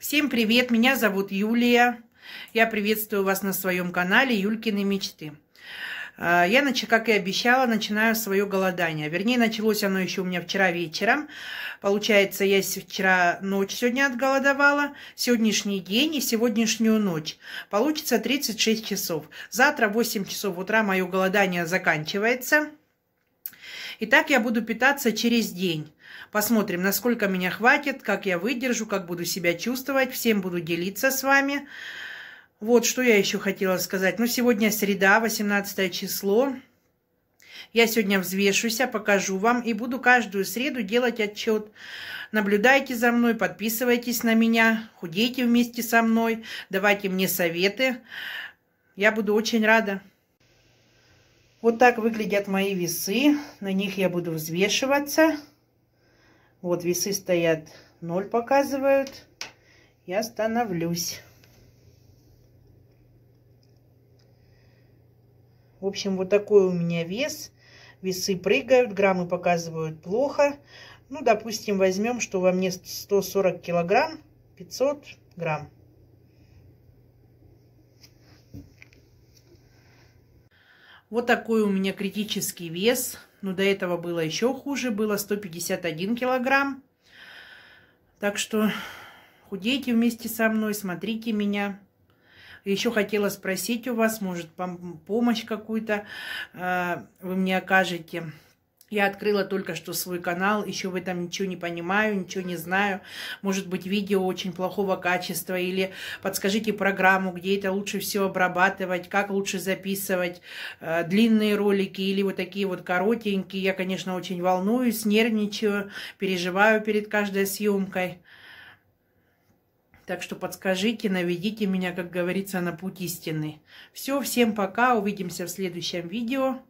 Всем привет, меня зовут Юлия. Я приветствую вас на своем канале Юлькины мечты. А, я, как и обещала, начинаю свое голодание. Вернее, началось оно еще у меня вчера вечером. Получается, я вчера ночь сегодня отголодовала, сегодняшний день и сегодняшнюю ночь. Получится 36 часов. Завтра в 8 часов утра мое голодание заканчивается. И так я буду питаться через день. Посмотрим, насколько меня хватит, как я выдержу, как буду себя чувствовать. Всем буду делиться с вами. Вот, что я еще хотела сказать. Ну, сегодня среда, 18 число. Я сегодня взвешусь, я покажу вам и буду каждую среду делать отчет. Наблюдайте за мной, подписывайтесь на меня, худейте вместе со мной, давайте мне советы. Я буду очень рада. Вот так выглядят мои весы. На них я буду взвешиваться. Вот весы стоят, ноль показывают. Я становлюсь. В общем, вот такой у меня вес. Весы прыгают, граммы показывают плохо. Ну, допустим, возьмем, что во мне 140 килограмм, 500 грамм. Вот такой у меня критический вес. Но ну, до этого было еще хуже, было 151 килограмм. Так что худейте вместе со мной, смотрите меня. Еще хотела спросить у вас, может, помощь какую-то э, вы мне окажете я открыла только что свой канал, еще в этом ничего не понимаю, ничего не знаю. Может быть, видео очень плохого качества или подскажите программу, где это лучше все обрабатывать, как лучше записывать э, длинные ролики или вот такие вот коротенькие. Я, конечно, очень волнуюсь, нервничаю, переживаю перед каждой съемкой. Так что подскажите, наведите меня, как говорится, на путь истины. Все, всем пока, увидимся в следующем видео.